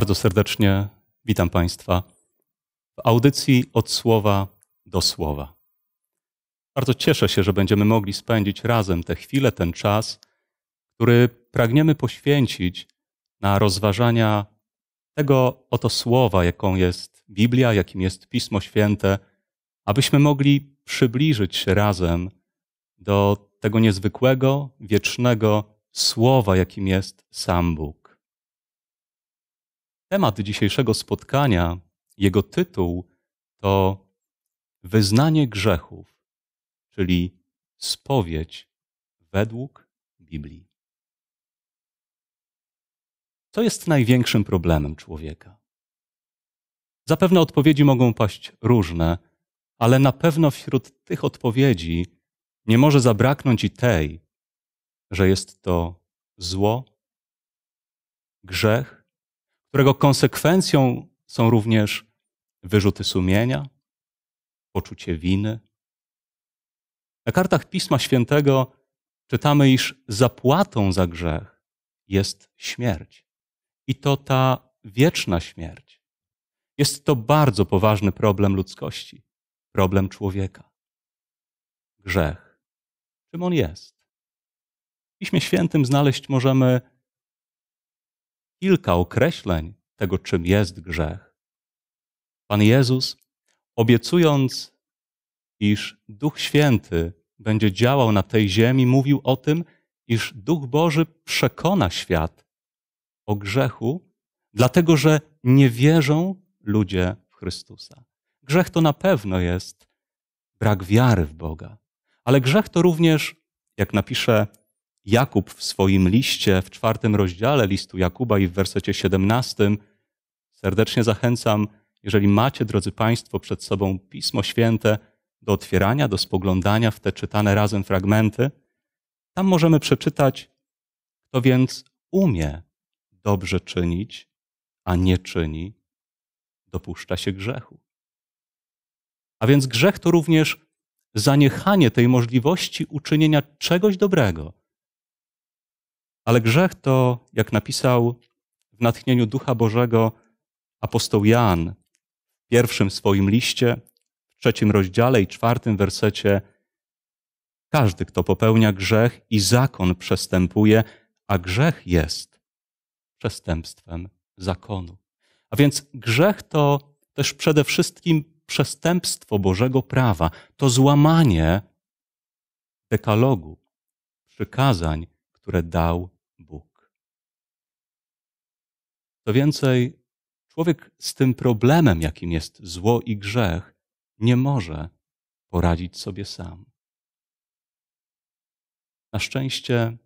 Bardzo serdecznie witam Państwa w audycji od słowa do słowa. Bardzo cieszę się, że będziemy mogli spędzić razem tę chwilę, ten czas, który pragniemy poświęcić na rozważania tego oto słowa, jaką jest Biblia, jakim jest Pismo Święte, abyśmy mogli przybliżyć się razem do tego niezwykłego, wiecznego słowa, jakim jest sam Bóg. Temat dzisiejszego spotkania, jego tytuł to Wyznanie grzechów, czyli spowiedź według Biblii. Co jest największym problemem człowieka? Zapewne odpowiedzi mogą paść różne, ale na pewno wśród tych odpowiedzi nie może zabraknąć i tej, że jest to zło, grzech którego konsekwencją są również wyrzuty sumienia, poczucie winy. Na kartach Pisma Świętego czytamy, iż zapłatą za grzech jest śmierć. I to ta wieczna śmierć. Jest to bardzo poważny problem ludzkości, problem człowieka. Grzech. Czym on jest? W Piśmie Świętym znaleźć możemy kilka określeń tego, czym jest grzech. Pan Jezus, obiecując, iż Duch Święty będzie działał na tej ziemi, mówił o tym, iż Duch Boży przekona świat o grzechu, dlatego że nie wierzą ludzie w Chrystusa. Grzech to na pewno jest brak wiary w Boga, ale grzech to również, jak napisze Jakub w swoim liście w czwartym rozdziale listu Jakuba i w wersecie 17 serdecznie zachęcam, jeżeli macie, drodzy Państwo, przed sobą Pismo Święte, do otwierania, do spoglądania w te czytane razem fragmenty. Tam możemy przeczytać, kto więc umie dobrze czynić, a nie czyni, dopuszcza się grzechu. A więc grzech to również zaniechanie tej możliwości uczynienia czegoś dobrego, ale grzech to, jak napisał w natchnieniu Ducha Bożego apostoł Jan w pierwszym swoim liście, w trzecim rozdziale i czwartym wersecie, każdy, kto popełnia grzech i zakon przestępuje, a grzech jest przestępstwem zakonu. A więc grzech to też przede wszystkim przestępstwo Bożego prawa, to złamanie dekalogu, przykazań, które dał co więcej, człowiek z tym problemem, jakim jest zło i grzech, nie może poradzić sobie sam. Na szczęście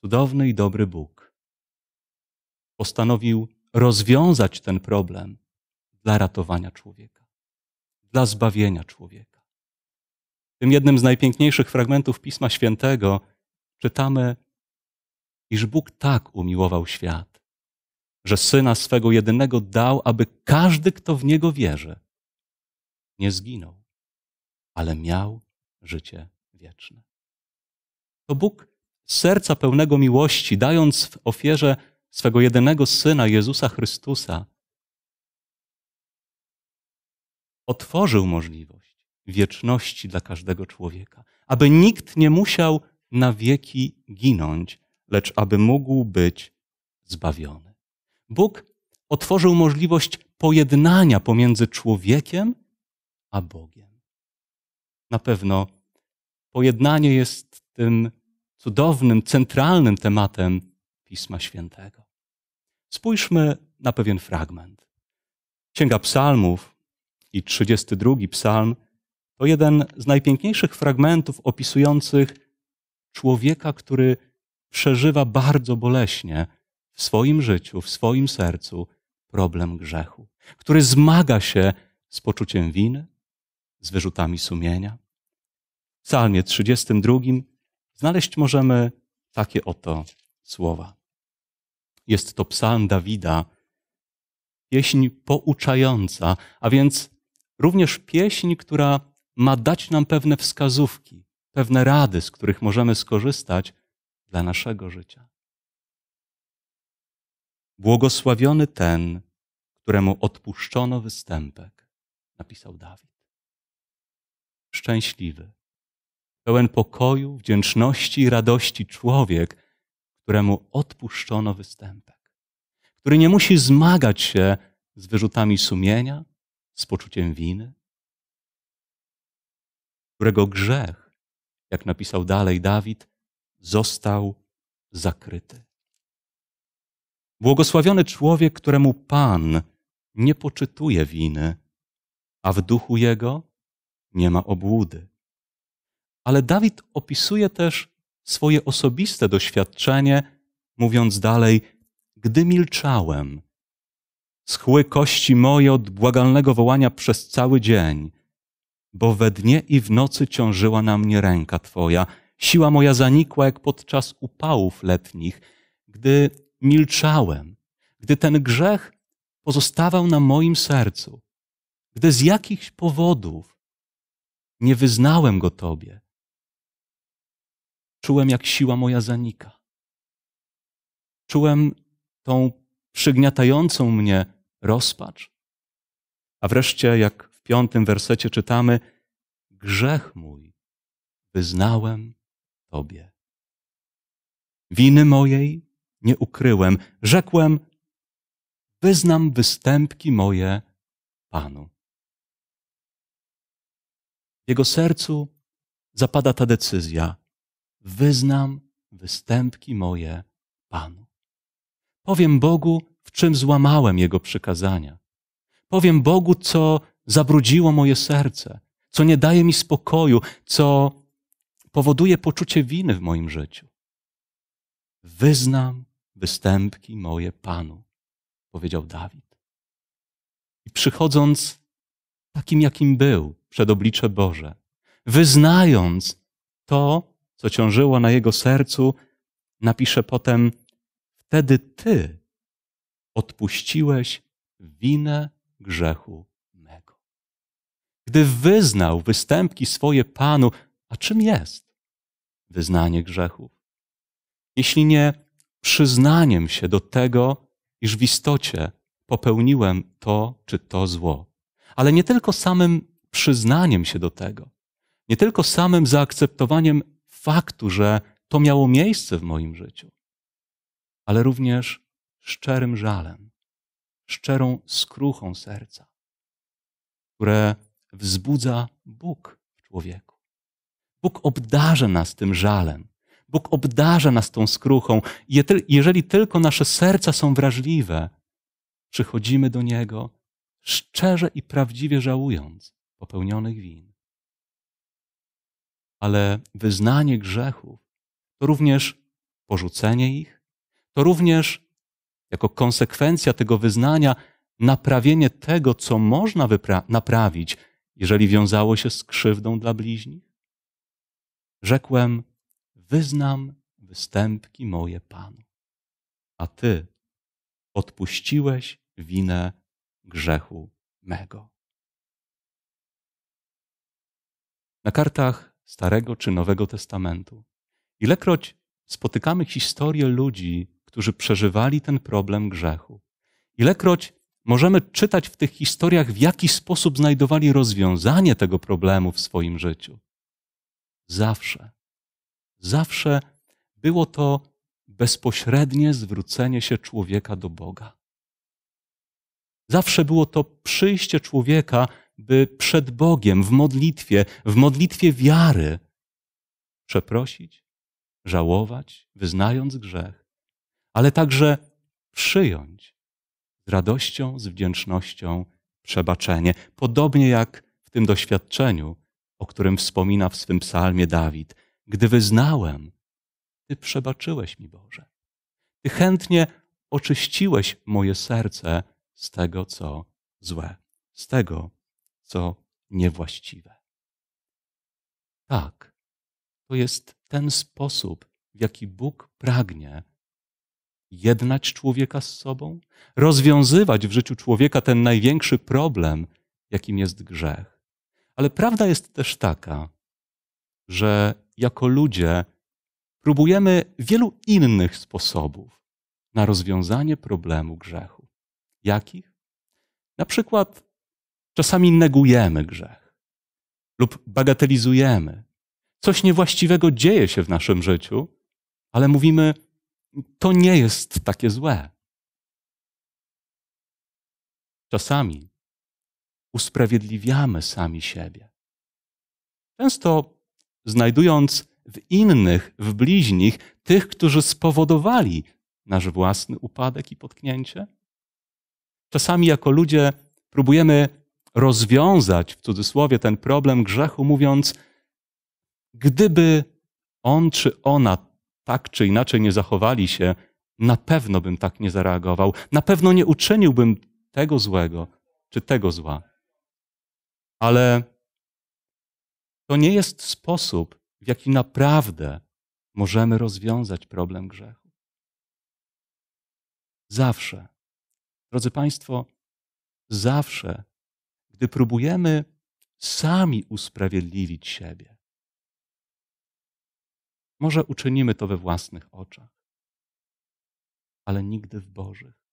cudowny i dobry Bóg postanowił rozwiązać ten problem dla ratowania człowieka, dla zbawienia człowieka. W tym jednym z najpiękniejszych fragmentów Pisma Świętego czytamy, iż Bóg tak umiłował świat, że syna swego jedynego dał, aby każdy, kto w niego wierzy, nie zginął, ale miał życie wieczne. To Bóg serca pełnego miłości, dając w ofierze swego jedynego syna Jezusa Chrystusa, otworzył możliwość wieczności dla każdego człowieka, aby nikt nie musiał na wieki ginąć, lecz aby mógł być zbawiony. Bóg otworzył możliwość pojednania pomiędzy człowiekiem a Bogiem. Na pewno pojednanie jest tym cudownym, centralnym tematem Pisma Świętego. Spójrzmy na pewien fragment. Księga Psalmów i 32 Psalm to jeden z najpiękniejszych fragmentów opisujących człowieka, który przeżywa bardzo boleśnie w swoim życiu, w swoim sercu problem grzechu, który zmaga się z poczuciem winy, z wyrzutami sumienia. W Psalmie 32 znaleźć możemy takie oto słowa. Jest to psalm Dawida, pieśń pouczająca, a więc również pieśń, która ma dać nam pewne wskazówki, pewne rady, z których możemy skorzystać dla naszego życia. Błogosławiony ten, któremu odpuszczono występek, napisał Dawid. Szczęśliwy, pełen pokoju, wdzięczności i radości człowiek, któremu odpuszczono występek, który nie musi zmagać się z wyrzutami sumienia, z poczuciem winy, którego grzech, jak napisał dalej Dawid, został zakryty. Błogosławiony człowiek, któremu Pan nie poczytuje winy, a w duchu jego nie ma obłudy. Ale Dawid opisuje też swoje osobiste doświadczenie, mówiąc dalej: Gdy milczałem, schły kości moje od błagalnego wołania przez cały dzień, bo we dnie i w nocy ciążyła na mnie ręka Twoja. Siła moja zanikła jak podczas upałów letnich, gdy milczałem, gdy ten grzech pozostawał na moim sercu, gdy z jakichś powodów nie wyznałem go Tobie, czułem, jak siła moja zanika. Czułem tą przygniatającą mnie rozpacz. A wreszcie, jak w piątym wersecie czytamy, grzech mój wyznałem Tobie. Winy mojej nie ukryłem. Rzekłem, wyznam występki moje Panu. W jego sercu zapada ta decyzja: wyznam występki moje Panu. Powiem Bogu, w czym złamałem Jego przykazania. Powiem Bogu, co zabrudziło moje serce, co nie daje mi spokoju, co powoduje poczucie winy w moim życiu. Wyznam występki moje Panu, powiedział Dawid. I przychodząc takim, jakim był, przed oblicze Boże, wyznając to, co ciążyło na jego sercu, napisze potem: Wtedy ty odpuściłeś winę grzechu mego. Gdy wyznał występki swoje Panu, a czym jest wyznanie grzechów? Jeśli nie przyznaniem się do tego, iż w istocie popełniłem to czy to zło. Ale nie tylko samym przyznaniem się do tego, nie tylko samym zaakceptowaniem faktu, że to miało miejsce w moim życiu, ale również szczerym żalem, szczerą skruchą serca, które wzbudza Bóg w człowieku. Bóg obdarza nas tym żalem, Bóg obdarza nas tą skruchą. Jeżeli tylko nasze serca są wrażliwe, przychodzimy do Niego szczerze i prawdziwie żałując popełnionych win. Ale wyznanie grzechów to również porzucenie ich, to również jako konsekwencja tego wyznania naprawienie tego, co można naprawić, jeżeli wiązało się z krzywdą dla bliźnich? Rzekłem, wyznam występki moje Panu. A Ty odpuściłeś winę grzechu mego. Na kartach Starego czy Nowego Testamentu, ilekroć spotykamy historię ludzi, którzy przeżywali ten problem grzechu, ilekroć możemy czytać w tych historiach, w jaki sposób znajdowali rozwiązanie tego problemu w swoim życiu, zawsze Zawsze było to bezpośrednie zwrócenie się człowieka do Boga. Zawsze było to przyjście człowieka, by przed Bogiem w modlitwie, w modlitwie wiary przeprosić, żałować, wyznając grzech, ale także przyjąć z radością, z wdzięcznością przebaczenie. Podobnie jak w tym doświadczeniu, o którym wspomina w swym psalmie Dawid gdy wyznałem, Ty przebaczyłeś mi, Boże. Ty chętnie oczyściłeś moje serce z tego, co złe, z tego, co niewłaściwe. Tak, to jest ten sposób, w jaki Bóg pragnie jednać człowieka z sobą, rozwiązywać w życiu człowieka ten największy problem, jakim jest grzech. Ale prawda jest też taka, że jako ludzie próbujemy wielu innych sposobów na rozwiązanie problemu grzechu. Jakich? Na przykład czasami negujemy grzech lub bagatelizujemy. Coś niewłaściwego dzieje się w naszym życiu, ale mówimy, to nie jest takie złe. Czasami usprawiedliwiamy sami siebie. Często znajdując w innych, w bliźnich, tych, którzy spowodowali nasz własny upadek i potknięcie? Czasami jako ludzie próbujemy rozwiązać w cudzysłowie ten problem grzechu, mówiąc, gdyby on czy ona tak czy inaczej nie zachowali się, na pewno bym tak nie zareagował, na pewno nie uczyniłbym tego złego czy tego zła. Ale to nie jest sposób, w jaki naprawdę możemy rozwiązać problem grzechu. Zawsze, drodzy Państwo, zawsze, gdy próbujemy sami usprawiedliwić siebie, może uczynimy to we własnych oczach, ale nigdy w Bożych.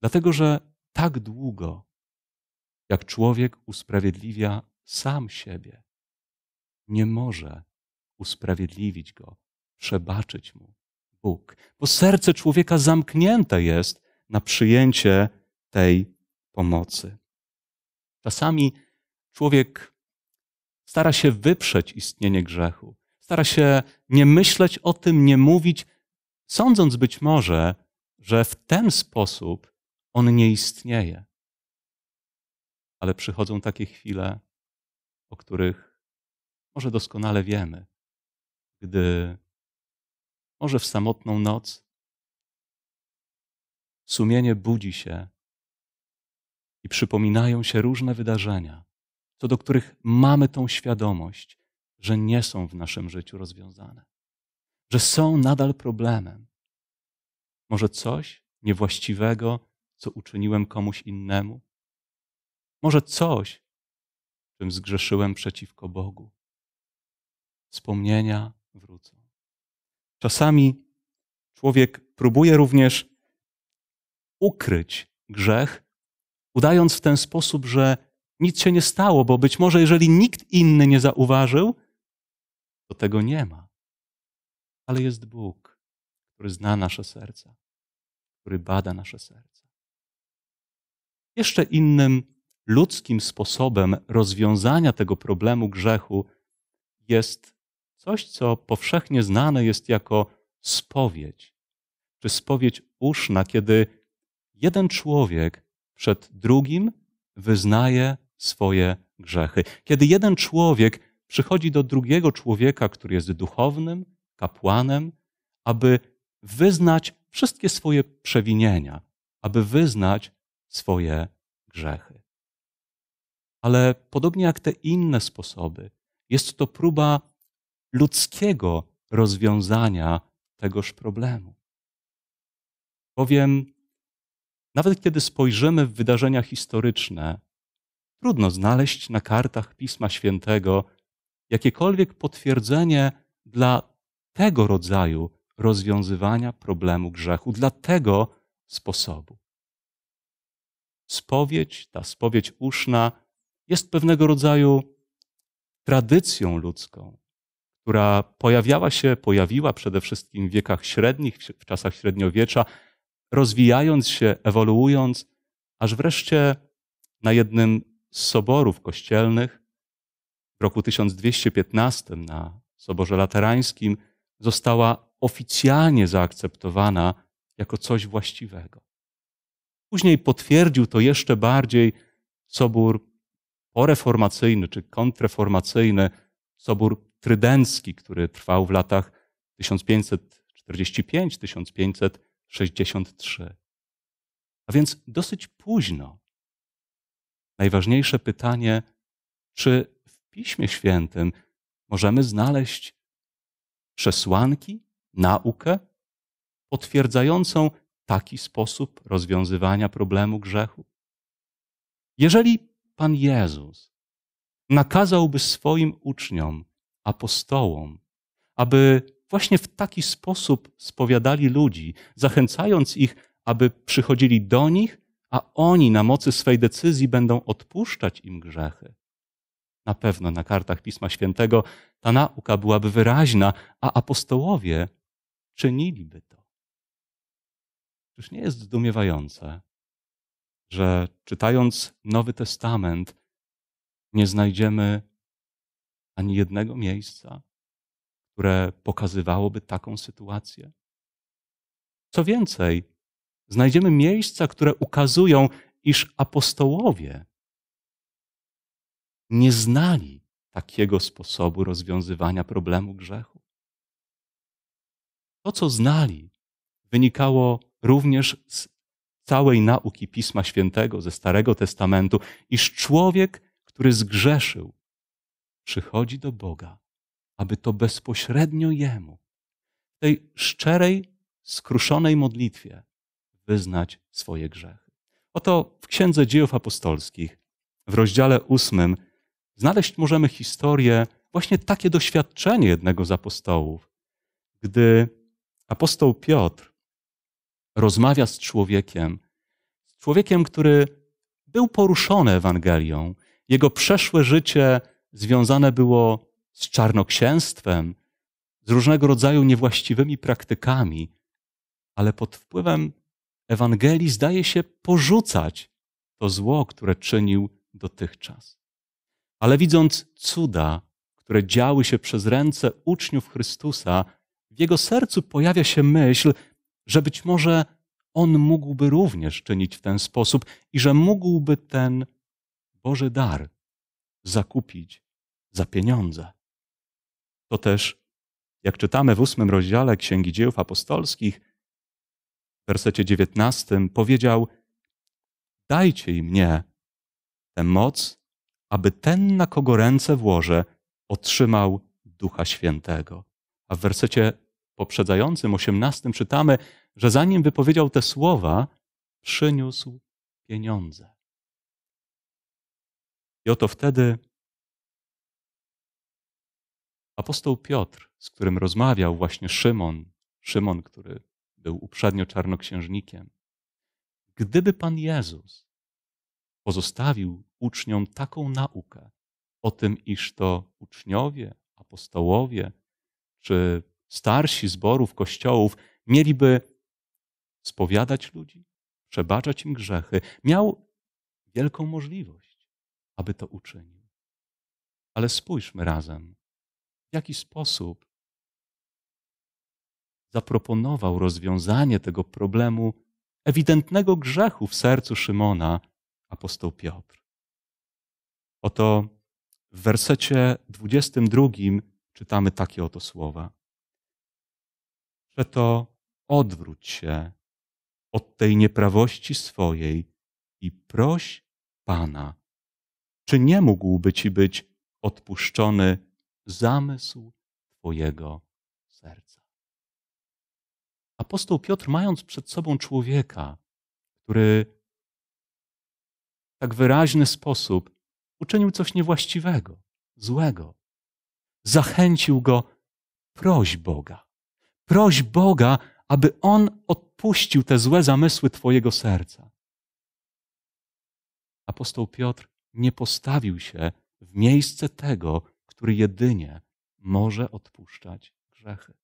Dlatego, że tak długo, jak człowiek usprawiedliwia sam siebie, nie może usprawiedliwić go, przebaczyć mu Bóg, bo serce człowieka zamknięte jest na przyjęcie tej pomocy. Czasami człowiek stara się wyprzeć istnienie grzechu, stara się nie myśleć o tym, nie mówić, sądząc być może, że w ten sposób on nie istnieje. Ale przychodzą takie chwile, o których może doskonale wiemy, gdy może w samotną noc sumienie budzi się i przypominają się różne wydarzenia, co do których mamy tą świadomość, że nie są w naszym życiu rozwiązane, że są nadal problemem. Może coś niewłaściwego, co uczyniłem komuś innemu, może coś, czym zgrzeszyłem przeciwko Bogu wspomnienia wrócą. Czasami człowiek próbuje również ukryć grzech, udając w ten sposób, że nic się nie stało, bo być może jeżeli nikt inny nie zauważył, to tego nie ma. Ale jest Bóg, który zna nasze serca, który bada nasze serca. Jeszcze innym ludzkim sposobem rozwiązania tego problemu grzechu jest coś, co powszechnie znane jest jako spowiedź, czy spowiedź uszna, kiedy jeden człowiek przed drugim wyznaje swoje grzechy. Kiedy jeden człowiek przychodzi do drugiego człowieka, który jest duchownym, kapłanem, aby wyznać wszystkie swoje przewinienia, aby wyznać swoje grzechy. Ale podobnie jak te inne sposoby, jest to próba ludzkiego rozwiązania tegoż problemu. Bowiem, nawet kiedy spojrzymy w wydarzenia historyczne, trudno znaleźć na kartach Pisma Świętego jakiekolwiek potwierdzenie dla tego rodzaju rozwiązywania problemu grzechu, dla tego sposobu. Spowiedź, ta spowiedź uszna, jest pewnego rodzaju tradycją ludzką, która pojawiała się, pojawiła przede wszystkim w wiekach średnich, w czasach średniowiecza, rozwijając się, ewoluując, aż wreszcie na jednym z soborów kościelnych w roku 1215 na Soborze Laterańskim została oficjalnie zaakceptowana jako coś właściwego. Później potwierdził to jeszcze bardziej sobór poreformacyjny czy kontreformacyjny, sobór trydencki, który trwał w latach 1545-1563. A więc dosyć późno. Najważniejsze pytanie, czy w Piśmie Świętym możemy znaleźć przesłanki, naukę potwierdzającą taki sposób rozwiązywania problemu grzechu? Jeżeli Pan Jezus nakazałby swoim uczniom apostołom, aby właśnie w taki sposób spowiadali ludzi, zachęcając ich, aby przychodzili do nich, a oni na mocy swej decyzji będą odpuszczać im grzechy. Na pewno na kartach Pisma Świętego ta nauka byłaby wyraźna, a apostołowie czyniliby to. Czyż nie jest zdumiewające, że czytając Nowy Testament nie znajdziemy ani jednego miejsca, które pokazywałoby taką sytuację. Co więcej, znajdziemy miejsca, które ukazują, iż apostołowie nie znali takiego sposobu rozwiązywania problemu grzechu. To, co znali, wynikało również z całej nauki Pisma Świętego, ze Starego Testamentu, iż człowiek, który zgrzeszył, przychodzi do Boga, aby to bezpośrednio Jemu, w tej szczerej, skruszonej modlitwie, wyznać swoje grzechy. Oto w Księdze Dziejów Apostolskich, w rozdziale ósmym, znaleźć możemy historię, właśnie takie doświadczenie jednego z apostołów, gdy apostoł Piotr rozmawia z człowiekiem, z człowiekiem, który był poruszony Ewangelią, jego przeszłe życie związane było z czarnoksięstwem, z różnego rodzaju niewłaściwymi praktykami, ale pod wpływem Ewangelii zdaje się porzucać to zło, które czynił dotychczas. Ale widząc cuda, które działy się przez ręce uczniów Chrystusa, w jego sercu pojawia się myśl, że być może on mógłby również czynić w ten sposób i że mógłby ten Boży dar zakupić za pieniądze. To też, jak czytamy w ósmym rozdziale Księgi Dziejów Apostolskich, w wersecie dziewiętnastym powiedział: Dajcie im mnie tę moc, aby ten, na kogo ręce włożę, otrzymał Ducha Świętego. A w wersecie poprzedzającym, osiemnastym, czytamy, że zanim wypowiedział te słowa, przyniósł pieniądze. I oto wtedy Apostoł Piotr, z którym rozmawiał właśnie Szymon, Szymon, który był uprzednio czarnoksiężnikiem, gdyby Pan Jezus pozostawił uczniom taką naukę o tym, iż to uczniowie, apostołowie czy starsi zborów, kościołów mieliby spowiadać ludzi, przebaczać im grzechy, miał wielką możliwość, aby to uczynił. Ale spójrzmy razem w jaki sposób zaproponował rozwiązanie tego problemu ewidentnego grzechu w sercu Szymona apostoł Piotr. Oto w wersecie 22 czytamy takie oto słowa. Przeto odwróć się od tej nieprawości swojej i proś Pana, czy nie mógłby ci być odpuszczony zamysł Twojego serca. Apostoł Piotr, mając przed sobą człowieka, który w tak wyraźny sposób uczynił coś niewłaściwego, złego, zachęcił go: proś Boga. Proś Boga, aby on odpuścił te złe zamysły Twojego serca. Apostoł Piotr nie postawił się w miejsce tego, który jedynie może odpuszczać grzechy.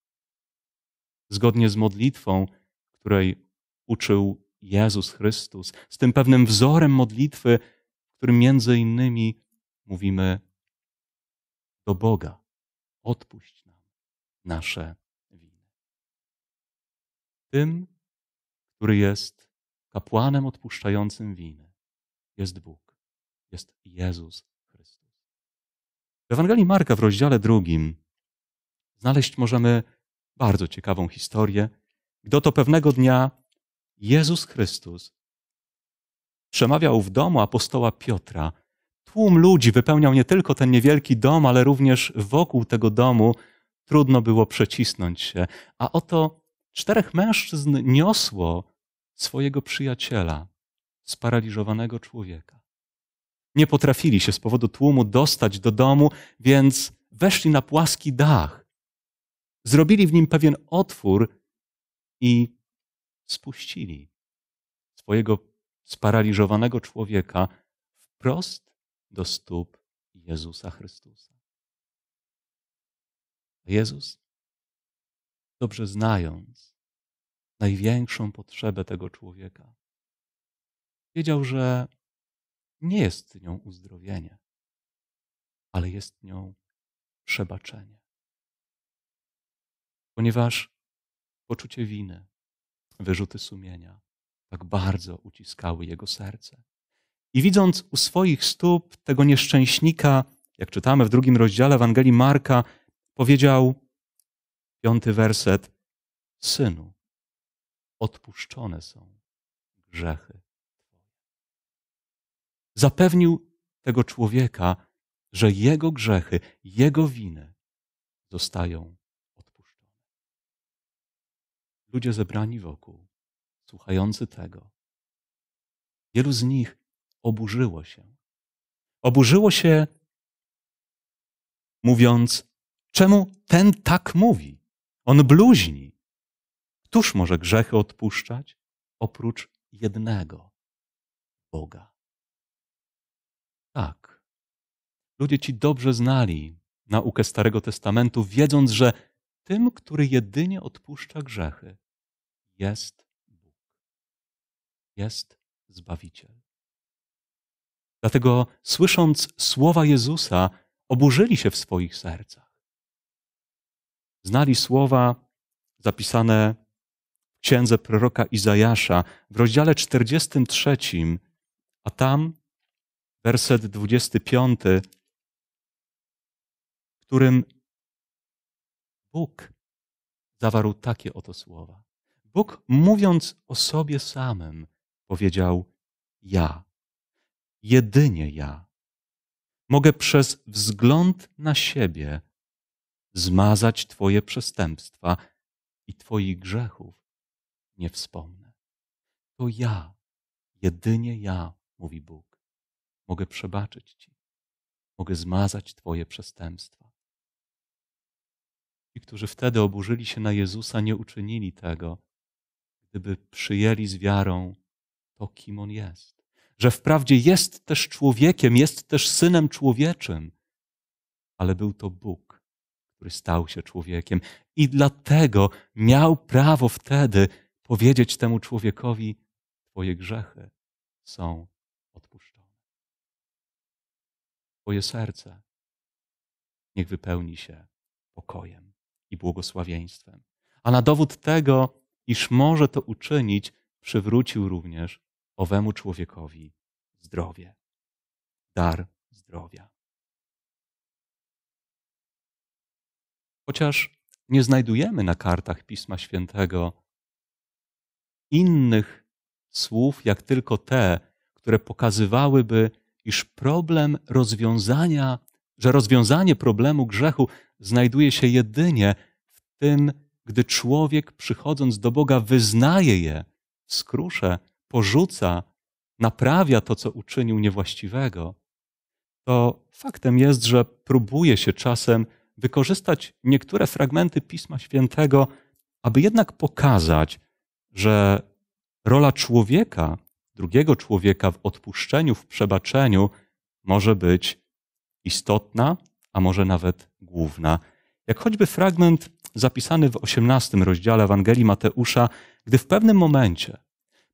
Zgodnie z modlitwą, której uczył Jezus Chrystus, z tym pewnym wzorem modlitwy, w którym między innymi mówimy do Boga: odpuść nam nasze winy. Tym, który jest kapłanem odpuszczającym winy, jest Bóg, jest Jezus Ewangelii Marka w rozdziale drugim znaleźć możemy bardzo ciekawą historię, gdy to pewnego dnia Jezus Chrystus przemawiał w domu apostoła Piotra. Tłum ludzi wypełniał nie tylko ten niewielki dom, ale również wokół tego domu trudno było przecisnąć się. A oto czterech mężczyzn niosło swojego przyjaciela, sparaliżowanego człowieka nie potrafili się z powodu tłumu dostać do domu, więc weszli na płaski dach. Zrobili w nim pewien otwór i spuścili swojego sparaliżowanego człowieka wprost do stóp Jezusa Chrystusa. Jezus, dobrze znając największą potrzebę tego człowieka, wiedział, że nie jest nią uzdrowienie, ale jest nią przebaczenie. Ponieważ poczucie winy, wyrzuty sumienia tak bardzo uciskały jego serce. I widząc u swoich stóp tego nieszczęśnika, jak czytamy w drugim rozdziale Ewangelii Marka, powiedział piąty werset: Synu, odpuszczone są grzechy Zapewnił tego człowieka, że jego grzechy, jego winy zostają odpuszczone. Ludzie zebrani wokół, słuchający tego, wielu z nich oburzyło się. Oburzyło się, mówiąc, czemu ten tak mówi? On bluźni. Któż może grzechy odpuszczać oprócz jednego Boga? Ludzie ci dobrze znali naukę Starego Testamentu, wiedząc, że tym, który jedynie odpuszcza grzechy, jest Bóg. Jest Zbawiciel. Dlatego, słysząc słowa Jezusa, oburzyli się w swoich sercach. Znali słowa zapisane w księdze proroka Izajasza w rozdziale 43, a tam werset 25 którym Bóg zawarł takie oto słowa. Bóg, mówiąc o sobie samym, powiedział: Ja, jedynie ja, mogę przez wzgląd na siebie zmazać Twoje przestępstwa i Twoich grzechów nie wspomnę. To ja, jedynie ja, mówi Bóg, mogę przebaczyć Ci, mogę zmazać Twoje przestępstwa Ci, którzy wtedy oburzyli się na Jezusa, nie uczynili tego, gdyby przyjęli z wiarą to, kim On jest. Że wprawdzie jest też człowiekiem, jest też synem człowieczym, ale był to Bóg, który stał się człowiekiem. I dlatego miał prawo wtedy powiedzieć temu człowiekowi: Twoje grzechy są odpuszczone. Twoje serce niech wypełni się pokojem i błogosławieństwem. A na dowód tego, iż może to uczynić, przywrócił również owemu człowiekowi zdrowie, dar zdrowia. Chociaż nie znajdujemy na kartach Pisma Świętego innych słów, jak tylko te, które pokazywałyby, iż problem rozwiązania że rozwiązanie problemu grzechu znajduje się jedynie w tym, gdy człowiek przychodząc do Boga wyznaje je, skrusze, porzuca, naprawia to, co uczynił niewłaściwego, to faktem jest, że próbuje się czasem wykorzystać niektóre fragmenty Pisma Świętego, aby jednak pokazać, że rola człowieka, drugiego człowieka w odpuszczeniu, w przebaczeniu może być istotna, a może nawet główna. Jak choćby fragment zapisany w 18 rozdziale Ewangelii Mateusza, gdy w pewnym momencie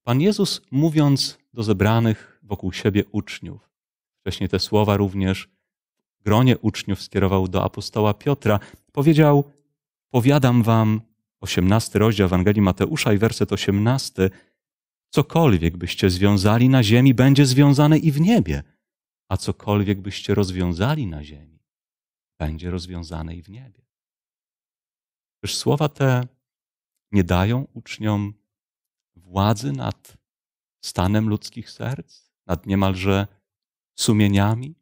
Pan Jezus, mówiąc do zebranych wokół siebie uczniów, wcześniej te słowa również w gronie uczniów skierował do apostoła Piotra, powiedział: Powiadam wam, 18 rozdział Ewangelii Mateusza i werset 18, cokolwiek byście związali na ziemi, będzie związane i w niebie a cokolwiek byście rozwiązali na ziemi, będzie rozwiązane i w niebie. Czyż słowa te nie dają uczniom władzy nad stanem ludzkich serc, nad niemalże sumieniami?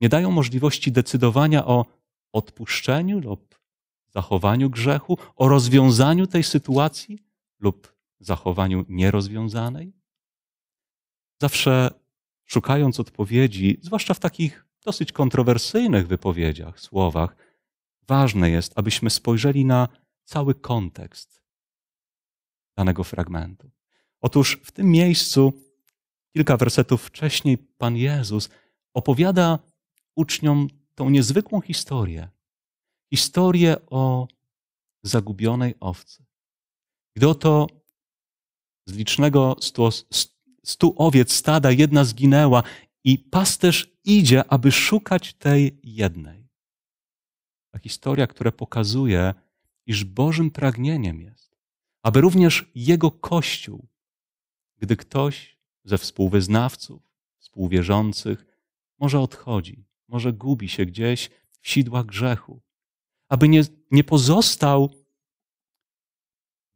Nie dają możliwości decydowania o odpuszczeniu lub zachowaniu grzechu, o rozwiązaniu tej sytuacji lub zachowaniu nierozwiązanej? Zawsze szukając odpowiedzi, zwłaszcza w takich dosyć kontrowersyjnych wypowiedziach, słowach, ważne jest, abyśmy spojrzeli na cały kontekst danego fragmentu. Otóż w tym miejscu, kilka wersetów wcześniej, Pan Jezus opowiada uczniom tą niezwykłą historię. Historię o zagubionej owcy. Gdy oto z licznego stu owiec stada, jedna zginęła i pasterz idzie, aby szukać tej jednej. Ta historia, która pokazuje, iż Bożym pragnieniem jest, aby również Jego Kościół, gdy ktoś ze współwyznawców, współwierzących, może odchodzi, może gubi się gdzieś w sidłach grzechu, aby nie, nie pozostał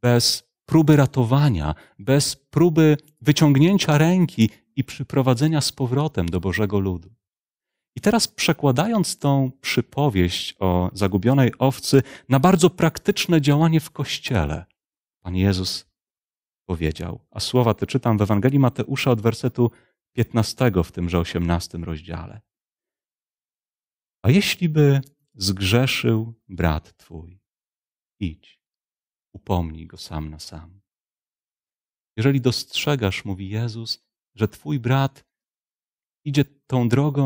bez próby ratowania, bez próby wyciągnięcia ręki i przyprowadzenia z powrotem do Bożego ludu. I teraz przekładając tą przypowieść o zagubionej owcy na bardzo praktyczne działanie w kościele, Pan Jezus powiedział, a słowa te czytam w Ewangelii Mateusza od wersetu 15 w tymże 18 rozdziale. A jeśli by zgrzeszył brat twój, idź upomnij go sam na sam. Jeżeli dostrzegasz, mówi Jezus, że twój brat idzie tą drogą,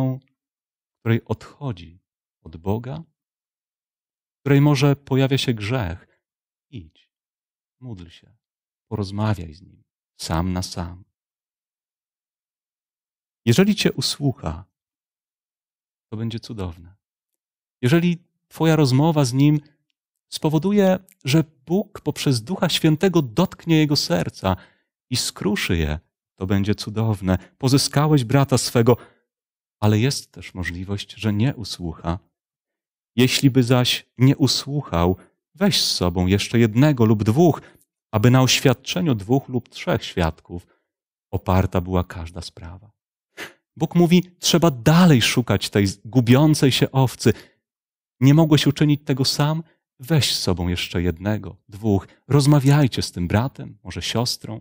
której odchodzi od Boga, której może pojawia się grzech, idź, módl się, porozmawiaj z nim, sam na sam. Jeżeli cię usłucha, to będzie cudowne. Jeżeli twoja rozmowa z nim spowoduje, że Bóg poprzez Ducha Świętego dotknie jego serca i skruszy je. To będzie cudowne. Pozyskałeś brata swego, ale jest też możliwość, że nie usłucha. Jeśli by zaś nie usłuchał, weź z sobą jeszcze jednego lub dwóch, aby na oświadczeniu dwóch lub trzech świadków oparta była każda sprawa. Bóg mówi: Trzeba dalej szukać tej gubiącej się owcy. Nie mogłeś uczynić tego sam, Weź z sobą jeszcze jednego, dwóch, rozmawiajcie z tym bratem, może siostrą.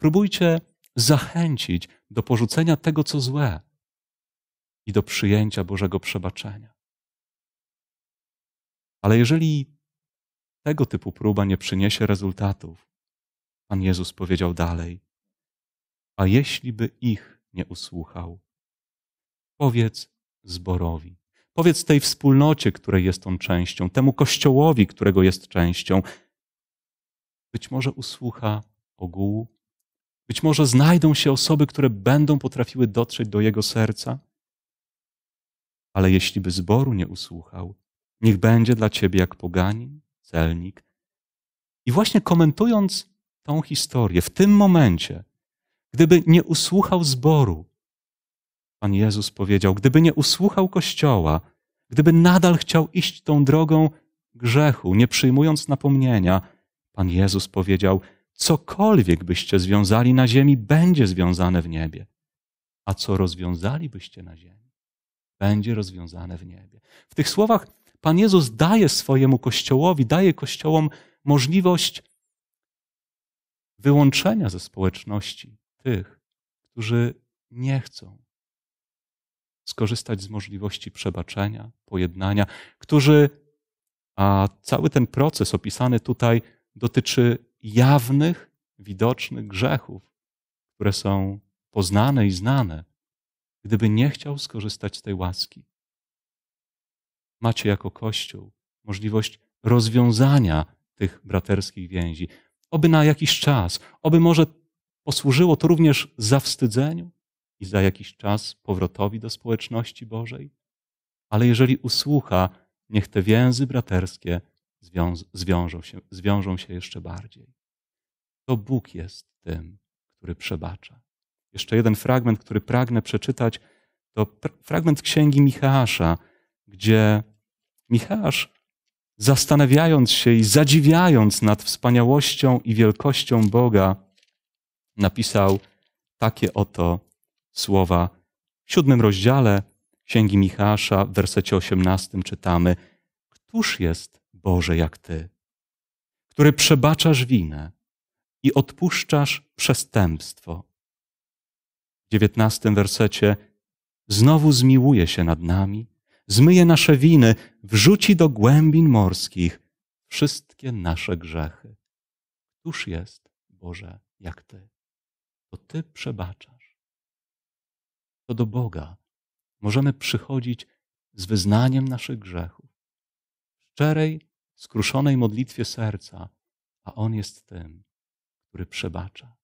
Próbujcie zachęcić do porzucenia tego, co złe i do przyjęcia Bożego przebaczenia. Ale jeżeli tego typu próba nie przyniesie rezultatów, Pan Jezus powiedział dalej: A jeśli by ich nie usłuchał, powiedz zborowi: Powiedz tej wspólnocie, której jest on częścią, temu kościołowi, którego jest częścią. Być może usłucha ogółu, być może znajdą się osoby, które będą potrafiły dotrzeć do jego serca. Ale jeśli by zboru nie usłuchał, niech będzie dla ciebie jak poganin, celnik. I właśnie komentując tą historię, w tym momencie, gdyby nie usłuchał zboru, Pan Jezus powiedział, gdyby nie usłuchał Kościoła, gdyby nadal chciał iść tą drogą grzechu, nie przyjmując napomnienia, Pan Jezus powiedział, cokolwiek byście związali na ziemi, będzie związane w niebie, a co rozwiązalibyście na ziemi, będzie rozwiązane w niebie. W tych słowach Pan Jezus daje swojemu Kościołowi, daje Kościołom możliwość wyłączenia ze społeczności tych, którzy nie chcą skorzystać z możliwości przebaczenia, pojednania, którzy, a cały ten proces opisany tutaj dotyczy jawnych, widocznych grzechów, które są poznane i znane, gdyby nie chciał skorzystać z tej łaski. Macie jako Kościół możliwość rozwiązania tych braterskich więzi. Oby na jakiś czas, oby może posłużyło to również zawstydzeniu, i za jakiś czas powrotowi do społeczności Bożej? Ale jeżeli usłucha, niech te więzy braterskie zwiążą, się, zwiążą się jeszcze bardziej. To Bóg jest tym, który przebacza. Jeszcze jeden fragment, który pragnę przeczytać, to pr- fragment księgi Michała, gdzie Michałasz, zastanawiając się i zadziwiając nad wspaniałością i wielkością Boga, napisał takie oto słowa. W siódmym rozdziale Księgi Michasza w wersecie osiemnastym czytamy: Któż jest Boże jak Ty, który przebaczasz winę i odpuszczasz przestępstwo? W dziewiętnastym wersecie znowu zmiłuje się nad nami, zmyje nasze winy, wrzuci do głębin morskich wszystkie nasze grzechy. Któż jest, Boże, jak Ty? To Ty przebaczasz to do Boga. Możemy przychodzić z wyznaniem naszych grzechów, w szczerej, skruszonej modlitwie serca, a On jest tym, który przebacza.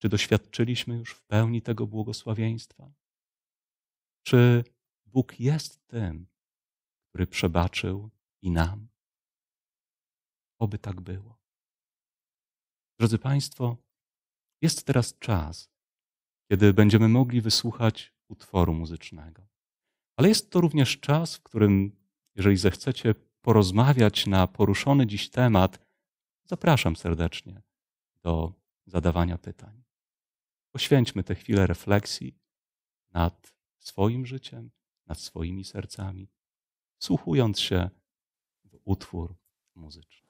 Czy doświadczyliśmy już w pełni tego błogosławieństwa? Czy Bóg jest tym, który przebaczył i nam? Oby tak było. Drodzy Państwo, jest teraz czas, kiedy będziemy mogli wysłuchać utworu muzycznego. Ale jest to również czas, w którym, jeżeli zechcecie porozmawiać na poruszony dziś temat, zapraszam serdecznie do zadawania pytań. Poświęćmy tę chwilę refleksji nad swoim życiem, nad swoimi sercami, wsłuchując się w utwór muzyczny.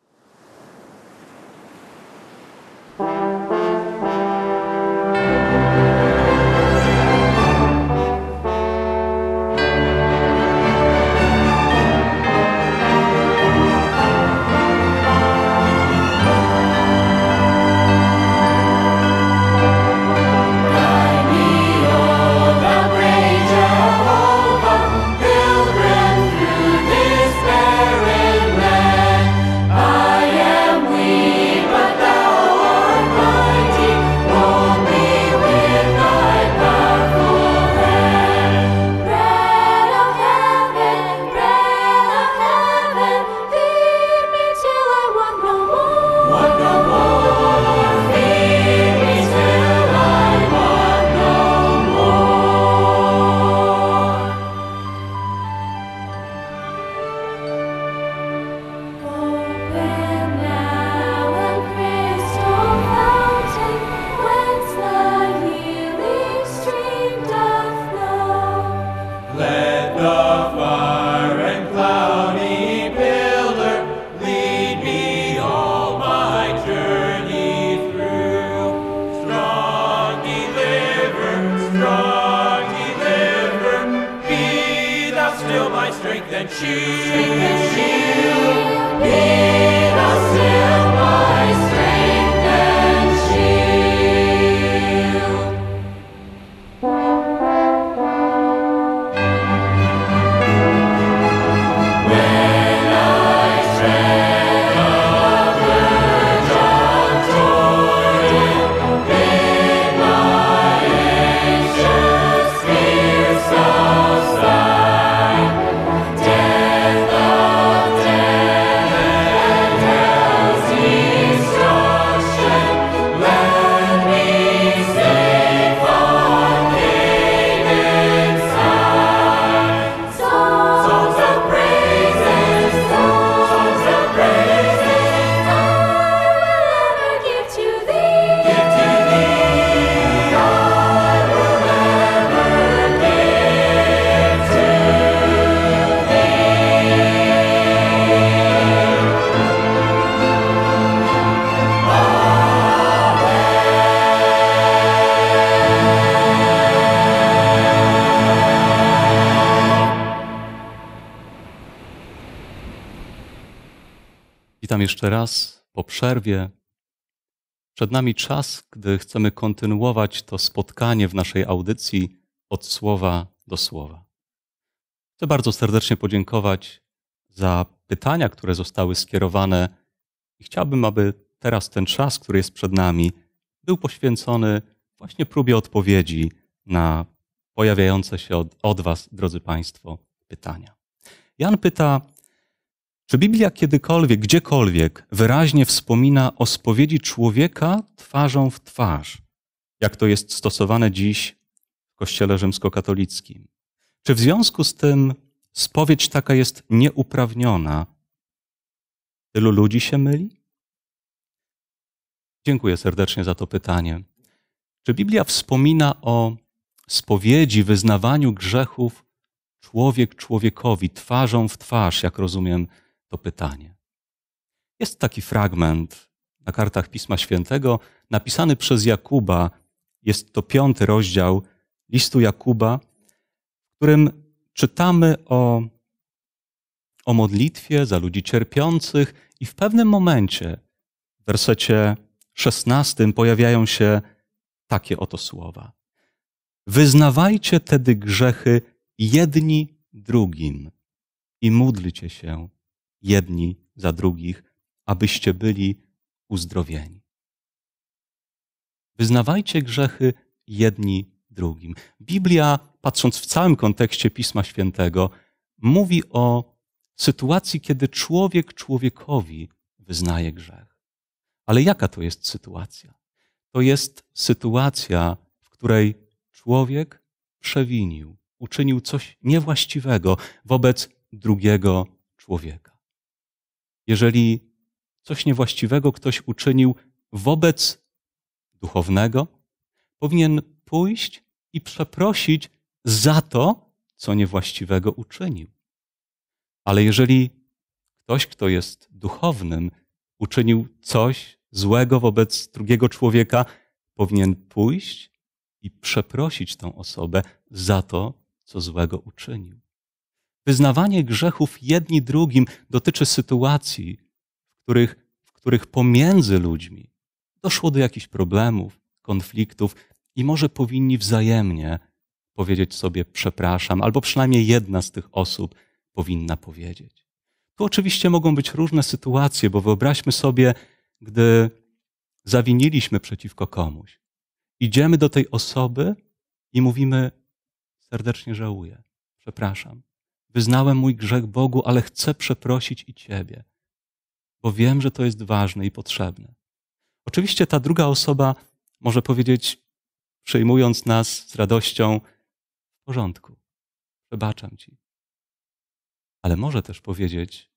jeszcze raz po przerwie. Przed nami czas, gdy chcemy kontynuować to spotkanie w naszej audycji od słowa do słowa. Chcę bardzo serdecznie podziękować za pytania, które zostały skierowane i chciałbym, aby teraz ten czas, który jest przed nami, był poświęcony właśnie próbie odpowiedzi na pojawiające się od, od Was, drodzy Państwo, pytania. Jan pyta, czy Biblia kiedykolwiek, gdziekolwiek wyraźnie wspomina o spowiedzi człowieka twarzą w twarz, jak to jest stosowane dziś w Kościele Rzymskokatolickim? Czy w związku z tym spowiedź taka jest nieuprawniona? Tylu ludzi się myli? Dziękuję serdecznie za to pytanie. Czy Biblia wspomina o spowiedzi, wyznawaniu grzechów człowiek człowiekowi, twarzą w twarz, jak rozumiem to pytanie. Jest taki fragment na kartach Pisma Świętego, napisany przez Jakuba. Jest to piąty rozdział listu Jakuba, w którym czytamy o, o modlitwie za ludzi cierpiących, i w pewnym momencie w wersecie 16 pojawiają się takie oto słowa. Wyznawajcie tedy grzechy jedni drugim i módlcie się, jedni za drugich, abyście byli uzdrowieni. Wyznawajcie grzechy jedni drugim. Biblia, patrząc w całym kontekście Pisma Świętego, mówi o sytuacji, kiedy człowiek człowiekowi wyznaje grzech. Ale jaka to jest sytuacja? To jest sytuacja, w której człowiek przewinił, uczynił coś niewłaściwego wobec drugiego człowieka jeżeli coś niewłaściwego ktoś uczynił wobec duchownego, powinien pójść i przeprosić za to, co niewłaściwego uczynił. Ale jeżeli ktoś, kto jest duchownym, uczynił coś złego wobec drugiego człowieka, powinien pójść i przeprosić tą osobę za to, co złego uczynił. Wyznawanie grzechów jedni drugim dotyczy sytuacji, w których, w których pomiędzy ludźmi doszło do jakichś problemów, konfliktów i może powinni wzajemnie powiedzieć sobie przepraszam, albo przynajmniej jedna z tych osób powinna powiedzieć. Tu oczywiście mogą być różne sytuacje, bo wyobraźmy sobie, gdy zawiniliśmy przeciwko komuś. Idziemy do tej osoby i mówimy serdecznie żałuję, przepraszam. Wyznałem mój grzech Bogu, ale chcę przeprosić i Ciebie, bo wiem, że to jest ważne i potrzebne. Oczywiście ta druga osoba może powiedzieć, przyjmując nas z radością, w porządku, przebaczam Ci. Ale może też powiedzieć,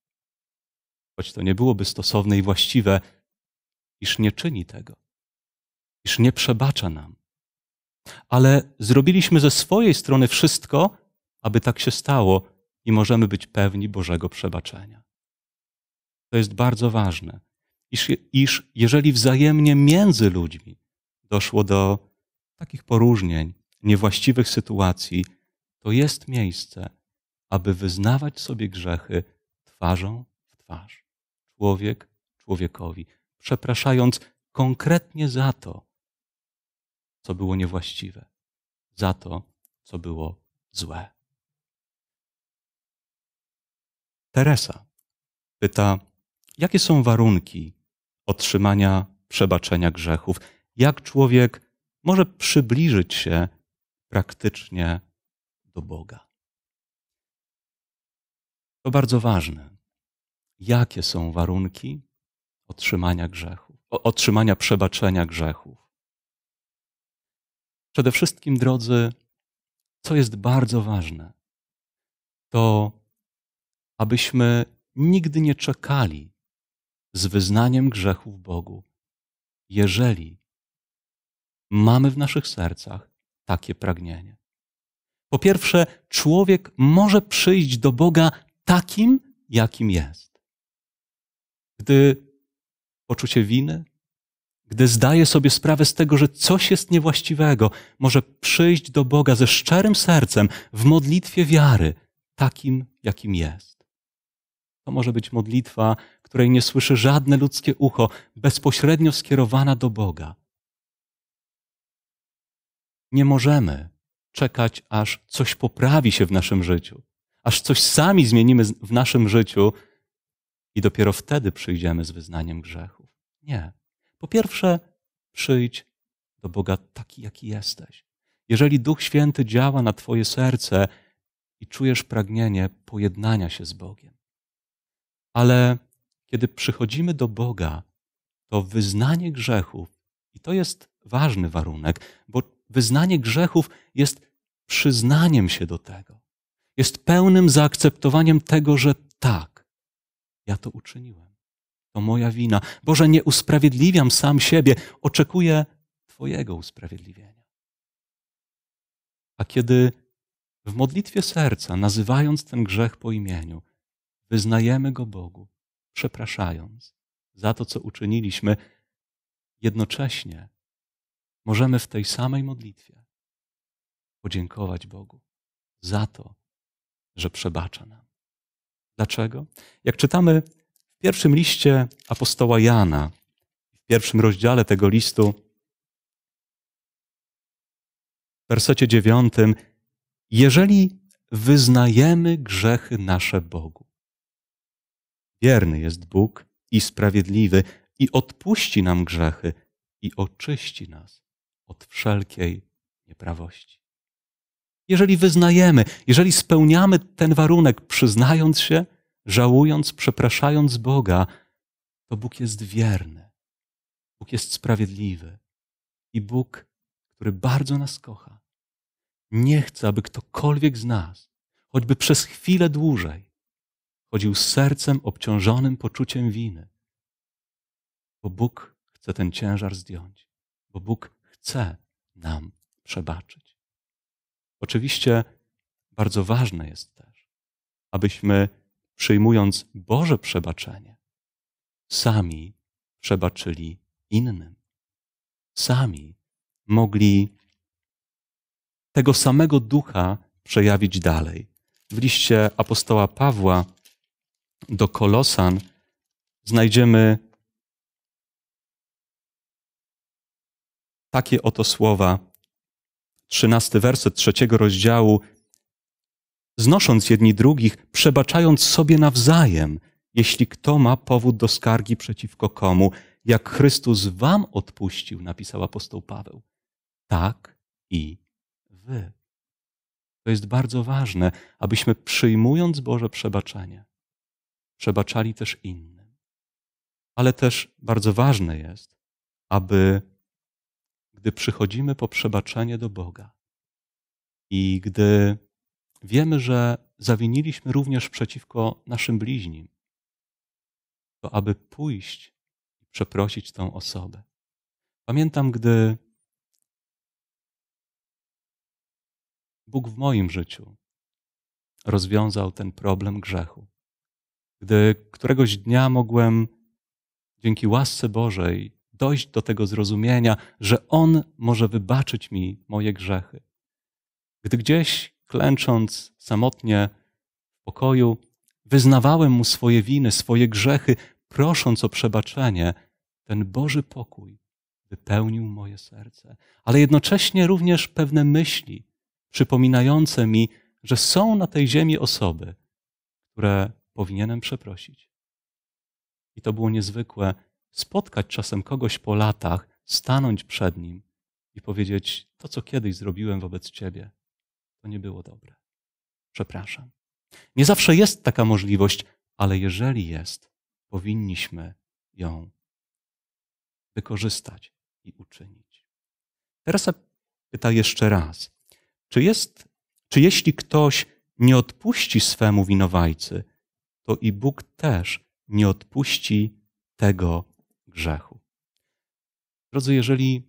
choć to nie byłoby stosowne i właściwe, iż nie czyni tego, iż nie przebacza nam. Ale zrobiliśmy ze swojej strony wszystko, aby tak się stało, i możemy być pewni Bożego przebaczenia. To jest bardzo ważne, iż, iż jeżeli wzajemnie między ludźmi doszło do takich poróżnień, niewłaściwych sytuacji, to jest miejsce, aby wyznawać sobie grzechy twarzą w twarz, człowiek człowiekowi, przepraszając konkretnie za to, co było niewłaściwe, za to, co było złe. Teresa pyta, jakie są warunki otrzymania przebaczenia grzechów? Jak człowiek może przybliżyć się praktycznie do Boga? To bardzo ważne. Jakie są warunki otrzymania grzechu, otrzymania przebaczenia grzechów? Przede wszystkim, drodzy, co jest bardzo ważne, to abyśmy nigdy nie czekali z wyznaniem grzechów Bogu, jeżeli mamy w naszych sercach takie pragnienie. Po pierwsze, człowiek może przyjść do Boga takim, jakim jest. Gdy poczucie winy, gdy zdaje sobie sprawę z tego, że coś jest niewłaściwego, może przyjść do Boga ze szczerym sercem w modlitwie wiary, takim, jakim jest. To może być modlitwa, której nie słyszy żadne ludzkie ucho, bezpośrednio skierowana do Boga. Nie możemy czekać, aż coś poprawi się w naszym życiu, aż coś sami zmienimy w naszym życiu i dopiero wtedy przyjdziemy z wyznaniem grzechów. Nie. Po pierwsze, przyjdź do Boga taki, jaki jesteś. Jeżeli Duch Święty działa na Twoje serce i czujesz pragnienie pojednania się z Bogiem, ale kiedy przychodzimy do Boga, to wyznanie grzechów, i to jest ważny warunek, bo wyznanie grzechów jest przyznaniem się do tego, jest pełnym zaakceptowaniem tego, że tak, ja to uczyniłem. To moja wina. Boże, nie usprawiedliwiam sam siebie, oczekuję Twojego usprawiedliwienia. A kiedy w modlitwie serca, nazywając ten grzech po imieniu, Wyznajemy go Bogu, przepraszając za to, co uczyniliśmy. Jednocześnie możemy w tej samej modlitwie podziękować Bogu za to, że przebacza nam. Dlaczego? Jak czytamy w pierwszym liście apostoła Jana, w pierwszym rozdziale tego listu, w wersecie dziewiątym, jeżeli wyznajemy grzechy nasze Bogu, Wierny jest Bóg i sprawiedliwy i odpuści nam grzechy i oczyści nas od wszelkiej nieprawości. Jeżeli wyznajemy, jeżeli spełniamy ten warunek, przyznając się, żałując, przepraszając Boga, to Bóg jest wierny, Bóg jest sprawiedliwy i Bóg, który bardzo nas kocha, nie chce, aby ktokolwiek z nas, choćby przez chwilę dłużej, chodził z sercem obciążonym poczuciem winy. Bo Bóg chce ten ciężar zdjąć, bo Bóg chce nam przebaczyć. Oczywiście bardzo ważne jest też, abyśmy przyjmując Boże przebaczenie, sami przebaczyli innym. Sami mogli tego samego ducha przejawić dalej. W liście apostoła Pawła do Kolosan znajdziemy takie oto słowa. Trzynasty werset trzeciego rozdziału. Znosząc jedni drugich, przebaczając sobie nawzajem, jeśli kto ma powód do skargi przeciwko komu, jak Chrystus wam odpuścił, napisał apostoł Paweł, tak i wy. To jest bardzo ważne, abyśmy przyjmując Boże przebaczenie, przebaczali też innym. Ale też bardzo ważne jest, aby gdy przychodzimy po przebaczenie do Boga i gdy wiemy, że zawiniliśmy również przeciwko naszym bliźnim, to aby pójść i przeprosić tą osobę. Pamiętam, gdy Bóg w moim życiu rozwiązał ten problem grzechu gdy któregoś dnia mogłem dzięki łasce Bożej dojść do tego zrozumienia, że On może wybaczyć mi moje grzechy. Gdy gdzieś klęcząc samotnie w pokoju, wyznawałem Mu swoje winy, swoje grzechy, prosząc o przebaczenie, ten Boży pokój wypełnił moje serce, ale jednocześnie również pewne myśli przypominające mi, że są na tej ziemi osoby, które powinienem przeprosić. I to było niezwykłe spotkać czasem kogoś po latach, stanąć przed nim i powiedzieć: To, co kiedyś zrobiłem wobec ciebie, to nie było dobre. Przepraszam. Nie zawsze jest taka możliwość, ale jeżeli jest, powinniśmy ją wykorzystać i uczynić. Teraz pyta jeszcze raz: Czy jest, czy jeśli ktoś nie odpuści swemu winowajcy, to i Bóg też nie odpuści tego grzechu. Drodzy, jeżeli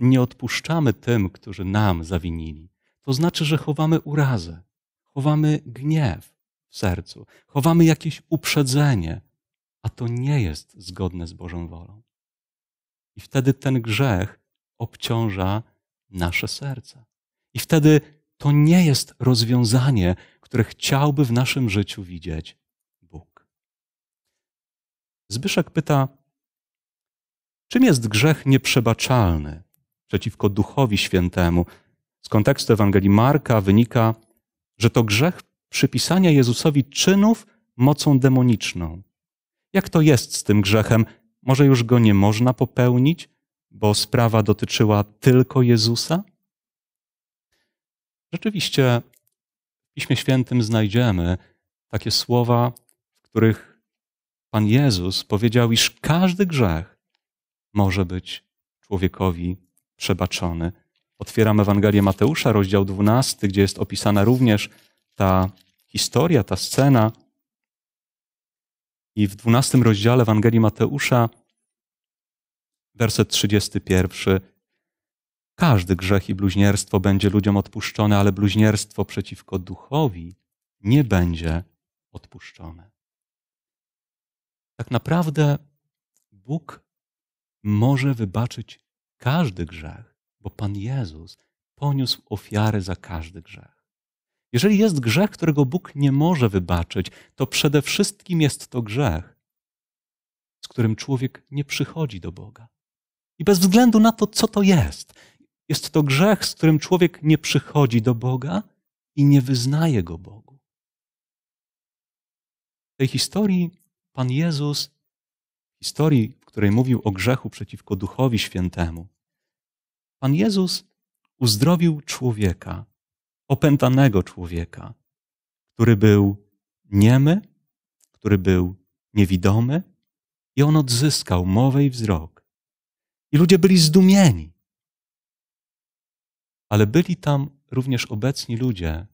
nie odpuszczamy tym, którzy nam zawinili, to znaczy, że chowamy urazę, chowamy gniew w sercu, chowamy jakieś uprzedzenie, a to nie jest zgodne z Bożą wolą. I wtedy ten grzech obciąża nasze serca. I wtedy to nie jest rozwiązanie, które chciałby w naszym życiu widzieć Zbyszek pyta, czym jest grzech nieprzebaczalny przeciwko Duchowi Świętemu? Z kontekstu Ewangelii Marka wynika, że to grzech przypisania Jezusowi czynów mocą demoniczną. Jak to jest z tym grzechem? Może już go nie można popełnić, bo sprawa dotyczyła tylko Jezusa? Rzeczywiście w Piśmie Świętym znajdziemy takie słowa, w których Pan Jezus powiedział, iż każdy grzech może być człowiekowi przebaczony. Otwieram Ewangelię Mateusza, rozdział 12, gdzie jest opisana również ta historia, ta scena. I w 12 rozdziale Ewangelii Mateusza, werset 31. Każdy grzech i bluźnierstwo będzie ludziom odpuszczone, ale bluźnierstwo przeciwko duchowi nie będzie odpuszczone. Tak naprawdę Bóg może wybaczyć każdy grzech, bo Pan Jezus poniósł ofiarę za każdy grzech. Jeżeli jest grzech, którego Bóg nie może wybaczyć, to przede wszystkim jest to grzech, z którym człowiek nie przychodzi do Boga. I bez względu na to, co to jest, jest to grzech, z którym człowiek nie przychodzi do Boga i nie wyznaje go Bogu. W tej historii Pan Jezus w historii, w której mówił o grzechu przeciwko Duchowi Świętemu, Pan Jezus uzdrowił człowieka, opętanego człowieka, który był niemy, który był niewidomy, i on odzyskał mowę i wzrok. I ludzie byli zdumieni. Ale byli tam również obecni ludzie,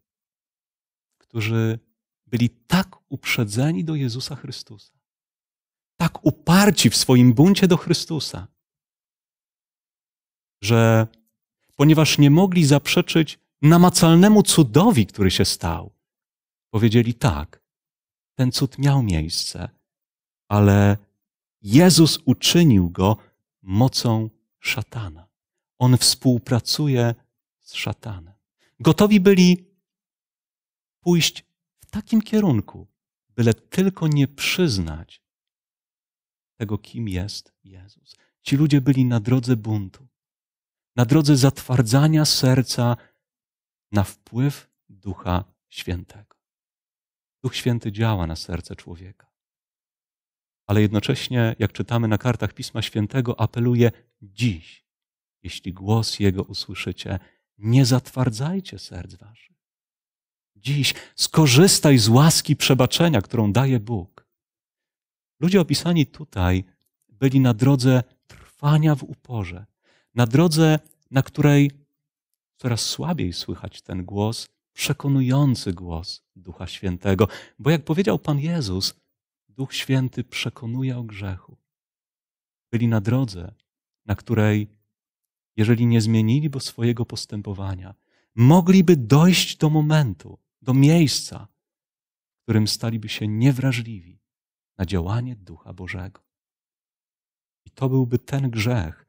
którzy byli tak uprzedzeni do Jezusa Chrystusa, tak uparci w swoim buncie do Chrystusa, że ponieważ nie mogli zaprzeczyć namacalnemu cudowi, który się stał, powiedzieli tak, ten cud miał miejsce, ale Jezus uczynił go mocą szatana. On współpracuje z szatanem. Gotowi byli pójść takim kierunku, byle tylko nie przyznać tego, kim jest Jezus. Ci ludzie byli na drodze buntu, na drodze zatwardzania serca na wpływ Ducha Świętego. Duch Święty działa na serce człowieka, ale jednocześnie, jak czytamy na kartach Pisma Świętego, apeluje dziś, jeśli głos Jego usłyszycie, nie zatwardzajcie serc waszych dziś skorzystaj z łaski przebaczenia, którą daje Bóg. Ludzie opisani tutaj byli na drodze trwania w uporze, na drodze, na której coraz słabiej słychać ten głos, przekonujący głos Ducha Świętego, bo jak powiedział Pan Jezus, Duch Święty przekonuje o grzechu. Byli na drodze, na której, jeżeli nie zmieniliby swojego postępowania, mogliby dojść do momentu, do miejsca, w którym staliby się niewrażliwi na działanie Ducha Bożego. I to byłby ten grzech,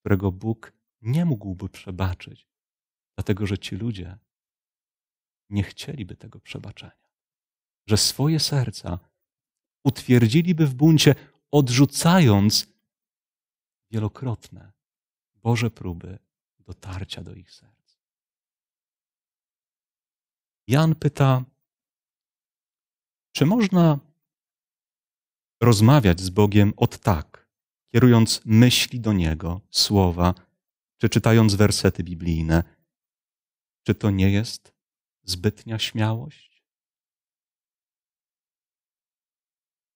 którego Bóg nie mógłby przebaczyć, dlatego że ci ludzie nie chcieliby tego przebaczenia, że swoje serca utwierdziliby w buncie, odrzucając wielokrotne Boże próby dotarcia do ich serca. Jan pyta, czy można rozmawiać z Bogiem od tak, kierując myśli do Niego, słowa, czy czytając wersety biblijne? Czy to nie jest zbytnia śmiałość?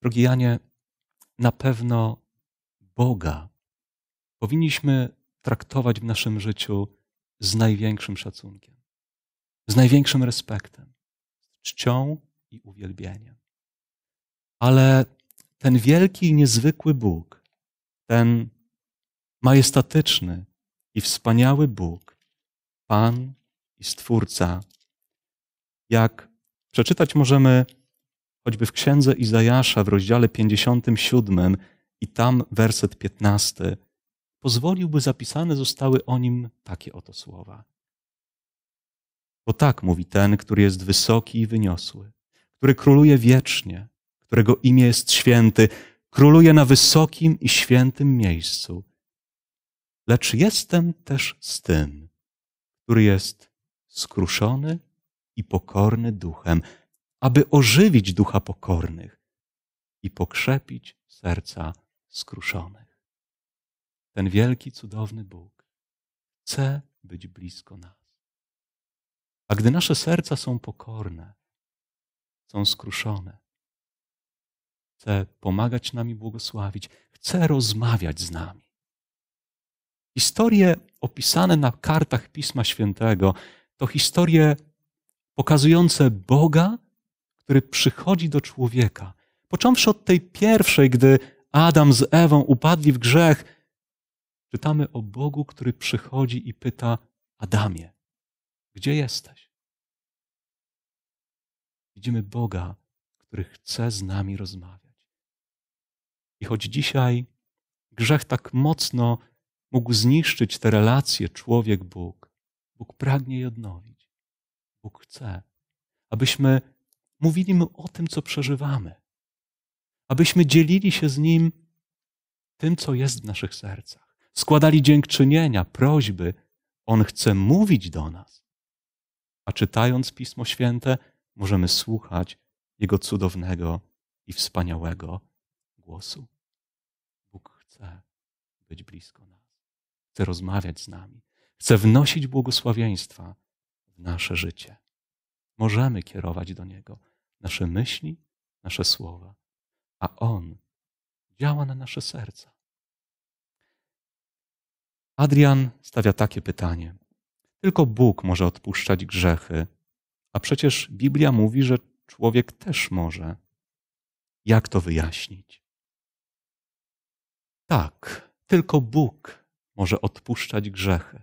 Drogi Janie, na pewno Boga powinniśmy traktować w naszym życiu z największym szacunkiem z największym respektem, czcią i uwielbieniem. Ale ten wielki i niezwykły Bóg, ten majestatyczny i wspaniały Bóg, Pan i Stwórca, jak przeczytać możemy choćby w księdze Izajasza w rozdziale 57 i tam werset 15, pozwoliłby zapisane zostały o nim takie oto słowa. Bo tak mówi ten, który jest wysoki i wyniosły, który króluje wiecznie, którego imię jest święty, króluje na wysokim i świętym miejscu. Lecz jestem też z tym, który jest skruszony i pokorny duchem, aby ożywić ducha pokornych i pokrzepić serca skruszonych. Ten wielki, cudowny Bóg chce być blisko nas. A gdy nasze serca są pokorne, są skruszone, chce pomagać nam i błogosławić, chce rozmawiać z nami. Historie opisane na kartach Pisma Świętego to historie pokazujące Boga, który przychodzi do człowieka. Począwszy od tej pierwszej, gdy Adam z Ewą upadli w grzech, czytamy o Bogu, który przychodzi i pyta: Adamie, gdzie jesteś? Widzimy Boga, który chce z nami rozmawiać. I choć dzisiaj grzech tak mocno mógł zniszczyć te relacje człowiek-Bóg, Bóg pragnie je odnowić. Bóg chce, abyśmy mówili mu o tym, co przeżywamy, abyśmy dzielili się z nim tym, co jest w naszych sercach, składali dziękczynienia, prośby. On chce mówić do nas a czytając Pismo Święte, możemy słuchać Jego cudownego i wspaniałego głosu. Bóg chce być blisko nas, chce rozmawiać z nami, chce wnosić błogosławieństwa w nasze życie. Możemy kierować do Niego nasze myśli, nasze słowa, a On działa na nasze serca. Adrian stawia takie pytanie. Tylko Bóg może odpuszczać grzechy. A przecież Biblia mówi, że człowiek też może. Jak to wyjaśnić? Tak, tylko Bóg może odpuszczać grzechy.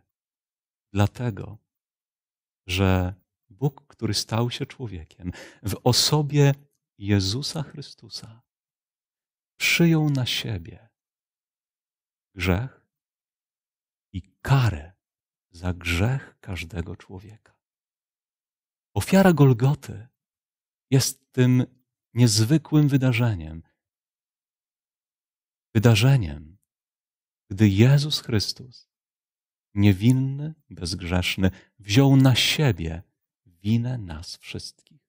Dlatego, że Bóg, który stał się człowiekiem, w osobie Jezusa Chrystusa przyjął na siebie grzech i karę za grzech każdego człowieka. Ofiara Golgoty jest tym niezwykłym wydarzeniem. Wydarzeniem, gdy Jezus Chrystus, niewinny, bezgrzeszny, wziął na siebie winę nas wszystkich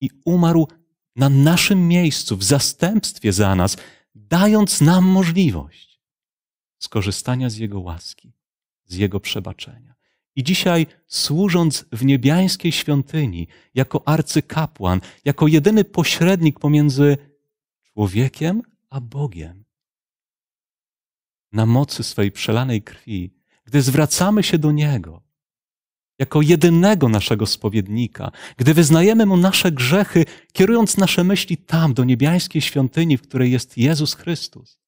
i umarł na naszym miejscu, w zastępstwie za nas, dając nam możliwość skorzystania z Jego łaski z Jego przebaczenia. I dzisiaj, służąc w niebiańskiej świątyni, jako arcykapłan, jako jedyny pośrednik pomiędzy człowiekiem a Bogiem, na mocy swej przelanej krwi, gdy zwracamy się do Niego, jako jedynego naszego spowiednika, gdy wyznajemy Mu nasze grzechy, kierując nasze myśli tam, do niebiańskiej świątyni, w której jest Jezus Chrystus,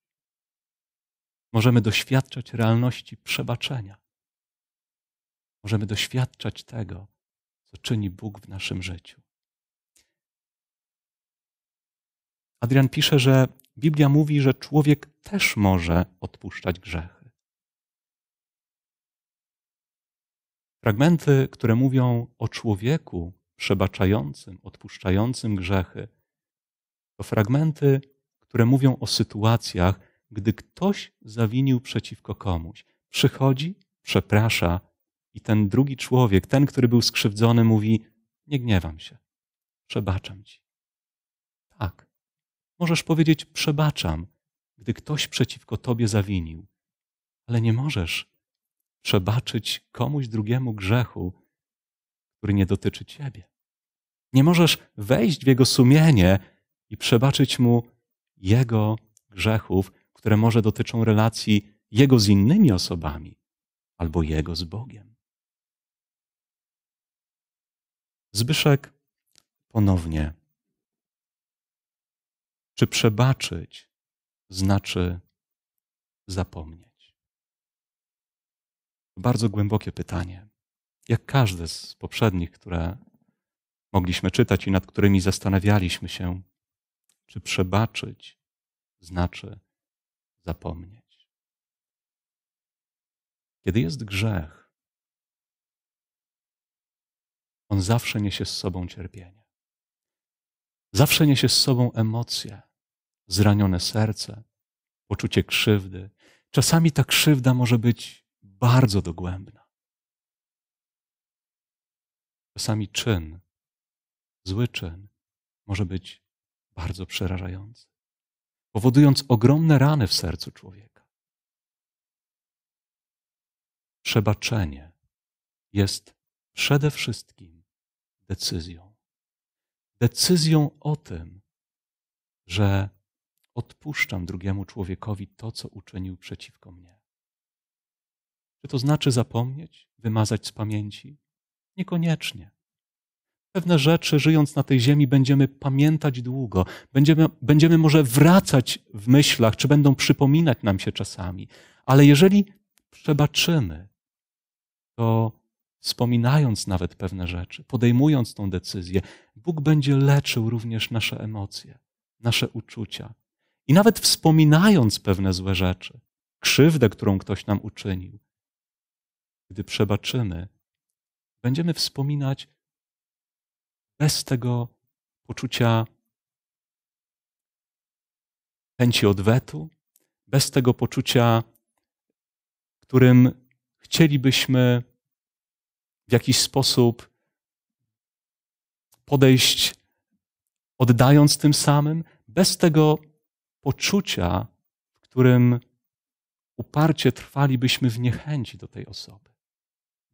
możemy doświadczać realności przebaczenia. Możemy doświadczać tego, co czyni Bóg w naszym życiu. Adrian pisze, że Biblia mówi, że człowiek też może odpuszczać grzechy. Fragmenty, które mówią o człowieku przebaczającym, odpuszczającym grzechy, to fragmenty, które mówią o sytuacjach, gdy ktoś zawinił przeciwko komuś. Przychodzi, przeprasza i ten drugi człowiek, ten, który był skrzywdzony, mówi: Nie gniewam się, przebaczam ci. Tak. Możesz powiedzieć: Przebaczam, gdy ktoś przeciwko tobie zawinił, ale nie możesz przebaczyć komuś drugiemu grzechu, który nie dotyczy ciebie. Nie możesz wejść w jego sumienie i przebaczyć mu jego grzechów, które może dotyczą relacji Jego z innymi osobami albo Jego z Bogiem. Zbyszek ponownie. Czy przebaczyć znaczy zapomnieć? Bardzo głębokie pytanie. Jak każde z poprzednich, które mogliśmy czytać i nad którymi zastanawialiśmy się, czy przebaczyć znaczy zapomnieć. Kiedy jest grzech, on zawsze niesie z sobą cierpienie. Zawsze niesie z sobą emocje, zranione serce, poczucie krzywdy. Czasami ta krzywda może być bardzo dogłębna. Czasami czyn, zły czyn, może być bardzo przerażający powodując ogromne rany w sercu człowieka. Przebaczenie jest przede wszystkim decyzją. Decyzją o tym, że odpuszczam drugiemu człowiekowi to, co uczynił przeciwko mnie. Czy to znaczy zapomnieć, wymazać z pamięci? Niekoniecznie pewne rzeczy, żyjąc na tej ziemi, będziemy pamiętać długo. Będziemy, będziemy może wracać w myślach, czy będą przypominać nam się czasami. Ale jeżeli przebaczymy, to wspominając nawet pewne rzeczy, podejmując tą decyzję, Bóg będzie leczył również nasze emocje, nasze uczucia. I nawet wspominając pewne złe rzeczy, krzywdę, którą ktoś nam uczynił, gdy przebaczymy, będziemy wspominać bez tego poczucia chęci odwetu, bez tego poczucia, którym chcielibyśmy w jakiś sposób podejść, oddając tym samym, bez tego poczucia, w którym uparcie trwalibyśmy w niechęci do tej osoby.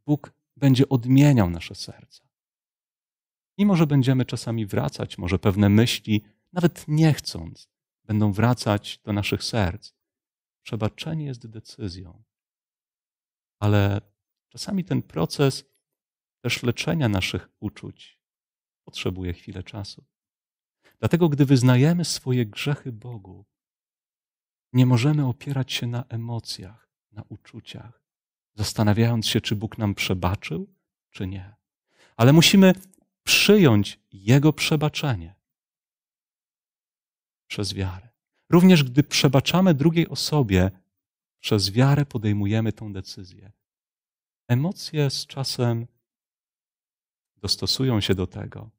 Bóg będzie odmieniał nasze serca mimo że będziemy czasami wracać, może pewne myśli, nawet nie chcąc, będą wracać do naszych serc. Przebaczenie jest decyzją. Ale czasami ten proces też leczenia naszych uczuć potrzebuje chwilę czasu. Dlatego, gdy wyznajemy swoje grzechy Bogu, nie możemy opierać się na emocjach, na uczuciach, zastanawiając się, czy Bóg nam przebaczył, czy nie. Ale musimy przyjąć Jego przebaczenie przez wiarę. Również gdy przebaczamy drugiej osobie, przez wiarę podejmujemy tą decyzję. Emocje z czasem dostosują się do tego.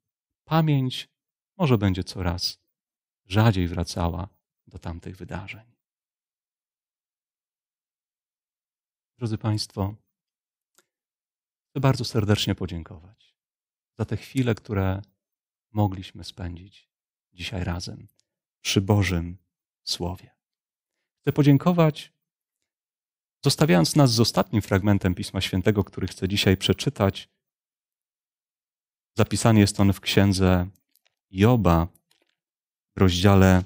Pamięć może będzie coraz rzadziej wracała do tamtych wydarzeń. Drodzy Państwo, chcę bardzo serdecznie podziękować za te chwile, które mogliśmy spędzić dzisiaj razem przy Bożym Słowie. Chcę podziękować, zostawiając nas z ostatnim fragmentem Pisma Świętego, który chcę dzisiaj przeczytać. Zapisany jest on w księdze Joba w rozdziale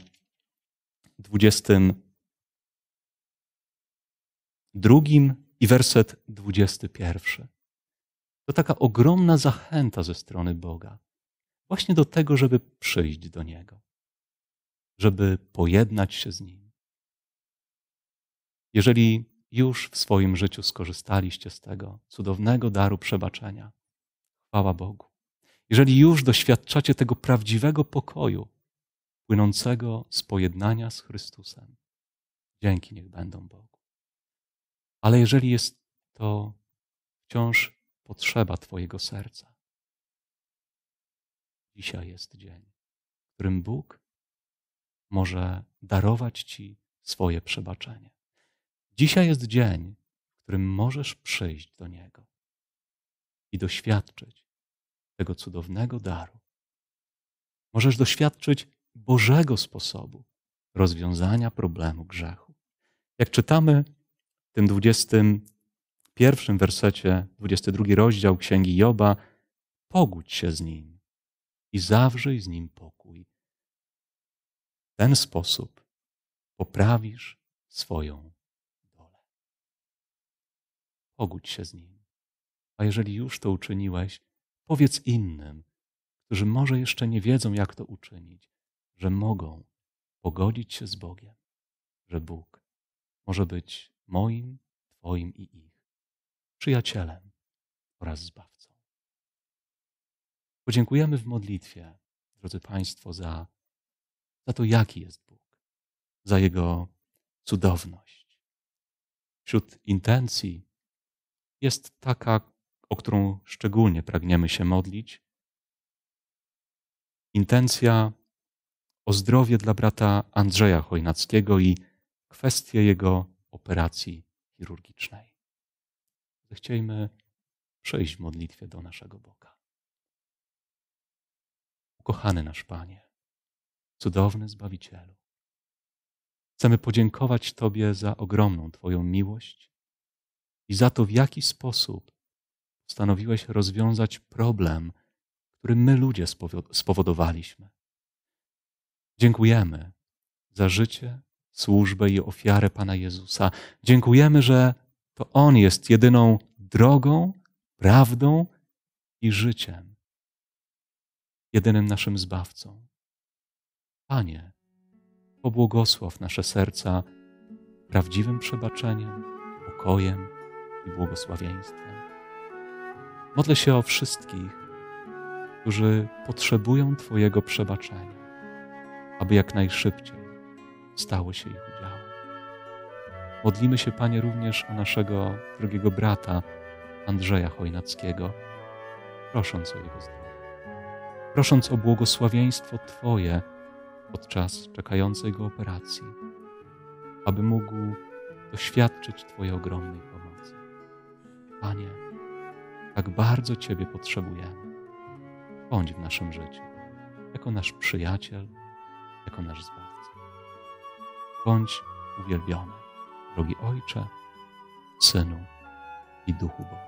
22 i werset 21. To taka ogromna zachęta ze strony Boga, właśnie do tego, żeby przyjść do Niego, żeby pojednać się z Nim. Jeżeli już w swoim życiu skorzystaliście z tego cudownego daru przebaczenia, chwała Bogu. Jeżeli już doświadczacie tego prawdziwego pokoju, płynącego z pojednania z Chrystusem, dzięki niech będą Bogu. Ale jeżeli jest to wciąż potrzeba Twojego serca. Dzisiaj jest dzień, w którym Bóg może darować Ci swoje przebaczenie. Dzisiaj jest dzień, w którym możesz przyjść do Niego i doświadczyć tego cudownego daru. Możesz doświadczyć Bożego sposobu rozwiązania problemu grzechu. Jak czytamy w tym 20 pierwszym wersecie, 22 rozdział Księgi Joba, pogódź się z nim i zawrzyj z nim pokój. W ten sposób poprawisz swoją dolę. Pogódź się z nim. A jeżeli już to uczyniłeś, powiedz innym, którzy może jeszcze nie wiedzą, jak to uczynić, że mogą pogodzić się z Bogiem, że Bóg może być moim, Twoim i ich przyjacielem oraz zbawcą. Podziękujemy w modlitwie, drodzy Państwo, za, za to, jaki jest Bóg, za Jego cudowność. Wśród intencji jest taka, o którą szczególnie pragniemy się modlić. Intencja o zdrowie dla brata Andrzeja Chojnackiego i kwestię jego operacji chirurgicznej. Zechciejmy przejść w modlitwie do naszego Boga. Ukochany nasz Panie, cudowny Zbawicielu, chcemy podziękować Tobie za ogromną Twoją miłość i za to, w jaki sposób stanowiłeś rozwiązać problem, który my ludzie spowodowaliśmy. Dziękujemy za życie, służbę i ofiarę Pana Jezusa. Dziękujemy, że to On jest jedyną drogą, prawdą i życiem. Jedynym naszym zbawcą. Panie, pobłogosław nasze serca prawdziwym przebaczeniem, pokojem i błogosławieństwem. Modlę się o wszystkich, którzy potrzebują Twojego przebaczenia, aby jak najszybciej stały się ich Modlimy się, Panie, również o naszego drogiego brata Andrzeja Chojnackiego, prosząc o jego zdrowie, prosząc o błogosławieństwo Twoje podczas czekającej go operacji, aby mógł doświadczyć Twojej ogromnej pomocy. Panie, tak bardzo Ciebie potrzebujemy. Bądź w naszym życiu, jako nasz przyjaciel, jako nasz zbawca. Bądź uwielbiony drogi Ojcze, Synu i Duchu Boży.